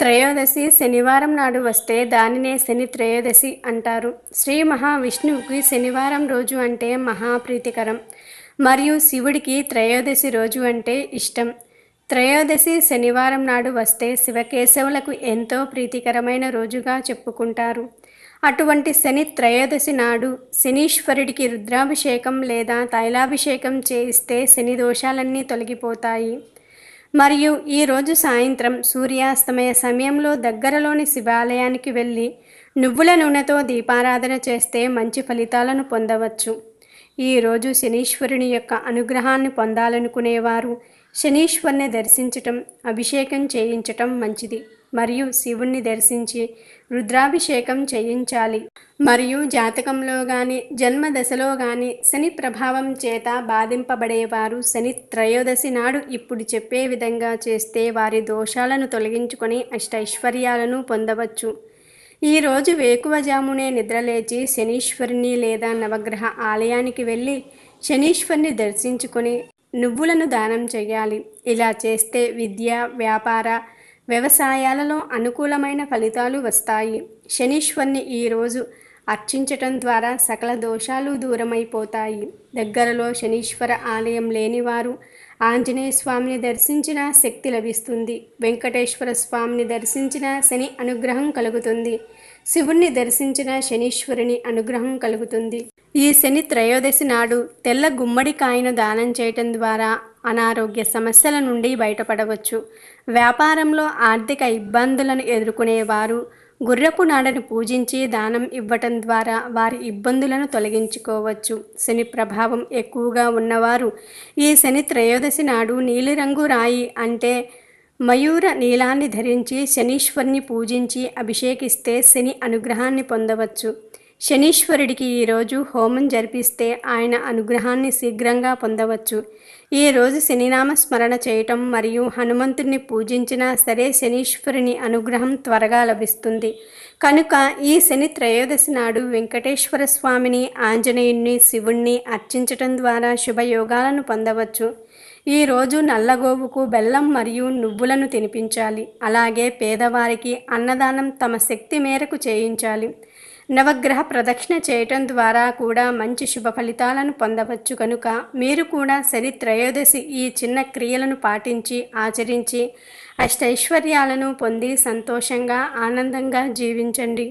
త్రయోదశి శనివారం నాడు వస్తే దానినే శని త్రయోదశి అంటారు శ్రీ మహావిష్ణువుకి శనివారం రోజు అంటే మహాప్రీతికరం మరియు శివుడికి త్రయోదశి రోజు అంటే ఇష్టం త్రయోదశి శనివారం నాడు వస్తే శివకేశవులకు ఎంతో ప్రీతికరమైన రోజుగా చెప్పుకుంటారు అటువంటి శని త్రయోదశి నాడు శనీశ్వరుడికి రుద్రాభిషేకం లేదా తైలాభిషేకం చేయిస్తే శని దోషాలన్నీ తొలగిపోతాయి మరియు ఈరోజు సాయంత్రం సూర్యాస్తమయ సమయంలో దగ్గరలోని శివాలయానికి వెళ్ళి నువ్వుల నూనెతో దీపారాధన చేస్తే మంచి ఫలితాలను పొందవచ్చు ఈరోజు శనీశ్వరుని యొక్క అనుగ్రహాన్ని పొందాలనుకునేవారు శనీశ్వరుని దర్శించటం అభిషేకం చేయించటం మంచిది మరియు శివుణ్ణి దర్శించి రుద్రాభిషేకం చేయించాలి మరియు జాతకంలో గాని జన్మదశలో గాని శని ప్రభావం చేత బాధింపబడేవారు శని త్రయోదశి నాడు ఇప్పుడు చెప్పే విధంగా చేస్తే వారి దోషాలను తొలగించుకొని అష్టైశ్వర్యాలను పొందవచ్చు ఈరోజు వేకువజామునే నిద్రలేచి శనీశ్వరిని లేదా నవగ్రహ ఆలయానికి వెళ్ళి శనీశ్వరిని దర్శించుకొని నువ్వులను దానం చేయాలి ఇలా చేస్తే విద్య వ్యాపార వ్యవసాయాలలో అనుకూలమైన ఫలితాలు వస్తాయి శనీశ్వర్ని ఈరోజు అర్చించటం ద్వారా సకల దోషాలు దూరమైపోతాయి దగ్గరలో శనీశ్వర ఆలయం లేనివారు ఆంజనేయ స్వామిని దర్శించిన శక్తి లభిస్తుంది వెంకటేశ్వర స్వామిని దర్శించిన శని అనుగ్రహం కలుగుతుంది శివుణ్ణి దర్శించిన శనీశ్వరుని అనుగ్రహం కలుగుతుంది ఈ శని త్రయోదశి నాడు తెల్ల గుమ్మడికాయను దానం చేయటం ద్వారా అనారోగ్య సమస్యల నుండి బయటపడవచ్చు వ్యాపారంలో ఆర్థిక ఇబ్బందులను ఎదుర్కొనేవారు గుర్రపు నాడను పూజించి దానం ఇవ్వటం ద్వారా వారి ఇబ్బందులను తొలగించుకోవచ్చు శని ప్రభావం ఎక్కువగా ఉన్నవారు ఈ శని త్రయోదశి నాడు నీలిరంగు రాయి అంటే మయూర నీలాన్ని ధరించి శనీశ్వరిని పూజించి అభిషేకిస్తే శని అనుగ్రహాన్ని పొందవచ్చు శనీశ్వరుడికి ఈరోజు హోమం జరిపిస్తే ఆయన అనుగ్రహాన్ని శీఘ్రంగా పొందవచ్చు ఈ రోజు శనినామ స్మరణ చేయటం మరియు హనుమంతుడిని పూజించినా సరే శనీశ్వరుని అనుగ్రహం త్వరగా లభిస్తుంది కనుక ఈ శని త్రయోదశి నాడు వెంకటేశ్వర స్వామిని ఆంజనేయుణ్ణి శివుణ్ణి అర్చించటం ద్వారా శుభయోగాలను పొందవచ్చు ఈరోజు నల్లగోవుకు బెల్లం మరియు నువ్వులను తినిపించాలి అలాగే పేదవారికి అన్నదానం తమ శక్తి మేరకు చేయించాలి నవగ్రహ ప్రదక్షిణ చేయటం ద్వారా కూడా మంచి శుభ ఫలితాలను పొందవచ్చు కనుక మీరు కూడా శని త్రయోదశి ఈ చిన్న క్రియలను పాటించి ఆచరించి అష్టైశ్వర్యాలను పొంది సంతోషంగా ఆనందంగా జీవించండి